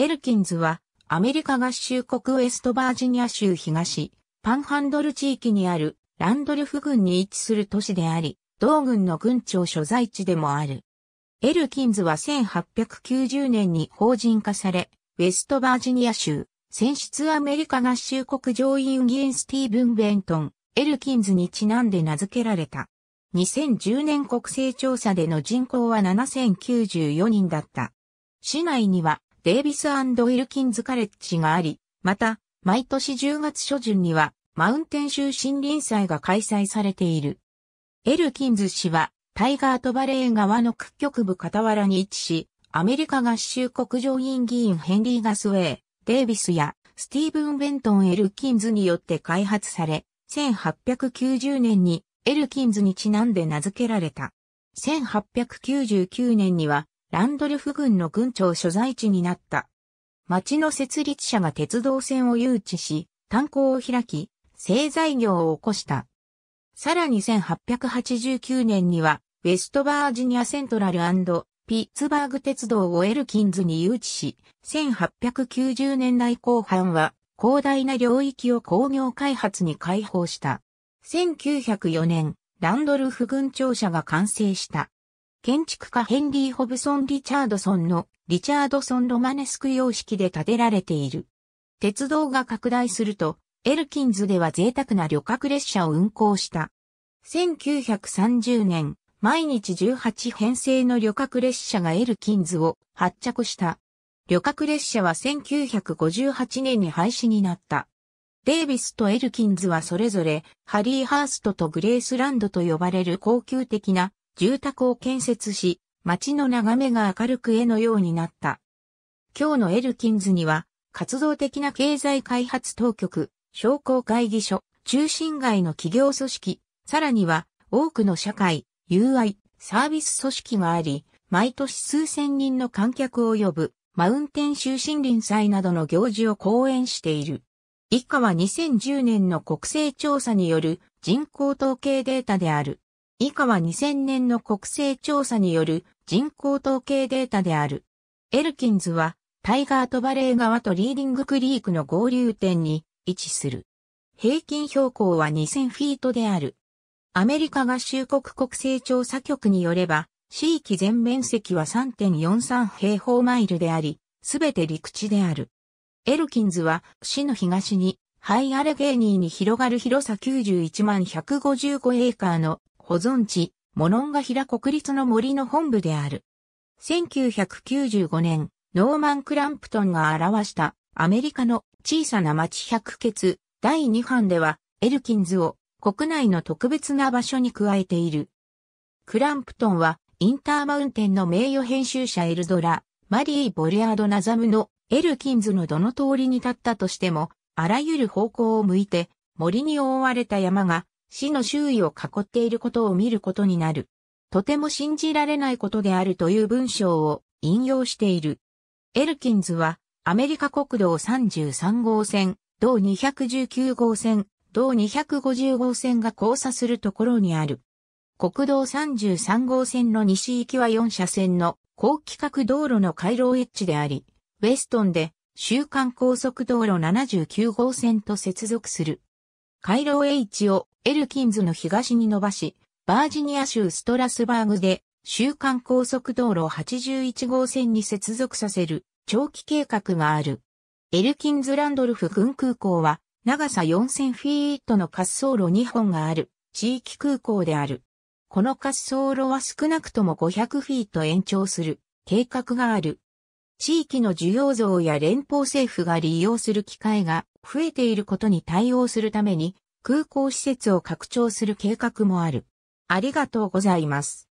エルキンズは、アメリカ合衆国ウェストバージニア州東、パンハンドル地域にあるランドルフ郡に位置する都市であり、同郡の郡庁所在地でもある。エルキンズは1890年に法人化され、ウェストバージニア州、選出アメリカ合衆国上院議員スティーブン・ベントン、エルキンズにちなんで名付けられた。2010年国勢調査での人口は7094人だった。市内にはデイビスウィルキンズカレッジがあり、また、毎年10月初旬には、マウンテン州森林祭が開催されている。エルキンズ氏は、タイガートバレー側の屈曲部傍らに位置し、アメリカ合衆国上院議員ヘンリー・ガスウェイ、デイビスやスティーブン・ベントン・エルキンズによって開発され、1890年にエルキンズにちなんで名付けられた。1899年にはランドルフ軍の軍庁所在地になった。町の設立者が鉄道線を誘致し、炭鉱を開き、製材業を起こした。さらに1889年には、ウェストバージニアセントラルピッツバーグ鉄道をエルキンズに誘致し、1890年代後半は、広大な領域を工業開発に開放した。1904年、ランドルフ軍庁舎が完成した。建築家ヘンリー・ホブソン・リチャードソンのリチャードソン・ロマネスク様式で建てられている。鉄道が拡大すると、エルキンズでは贅沢な旅客列車を運行した。1930年、毎日18編成の旅客列車がエルキンズを発着した。旅客列車は1958年に廃止になった。デイビスとエルキンズはそれぞれハリーハーストとグレースランドと呼ばれる高級的な住宅を建設し、街の眺めが明るく絵のようになった。今日のエルキンズには、活動的な経済開発当局、商工会議所、中心街の企業組織、さらには多くの社会、友愛、サービス組織があり、毎年数千人の観客を呼ぶ、マウンテン州森林祭などの行事を講演している。以下は2010年の国勢調査による人口統計データである。以下は2000年の国勢調査による人口統計データである。エルキンズはタイガートバレー川とリーディングクリークの合流点に位置する。平均標高は2000フィートである。アメリカ合衆国国勢調査局によれば、地域全面積は3.43平方マイルであり、すべて陸地である。エルキンズは市の東にハイアレゲーニーに広がる広さ91万155エーカーの保存地、モロンガヒラ国立の森の本部である。1995年、ノーマン・クランプトンが表したアメリカの小さな町百穴第2版ではエルキンズを国内の特別な場所に加えている。クランプトンはインターマウンテンの名誉編集者エルドラ、マリー・ボリアード・ナザムのエルキンズのどの通りに立ったとしても、あらゆる方向を向いて森に覆われた山が死の周囲を囲っていることを見ることになる。とても信じられないことであるという文章を引用している。エルキンズは、アメリカ国道33号線、同219号線、同250号線が交差するところにある。国道33号線の西行きは4車線の高規格道路の回廊エッジであり、ウェストンで週間高速道路79号線と接続する。回廊 H をエルキンズの東に伸ばし、バージニア州ストラスバーグで、週間高速道路81号線に接続させる長期計画がある。エルキンズランドルフ軍空港は、長さ4000フィートの滑走路2本がある地域空港である。この滑走路は少なくとも500フィート延長する計画がある。地域の需要増や連邦政府が利用する機会が増えていることに対応するために空港施設を拡張する計画もある。ありがとうございます。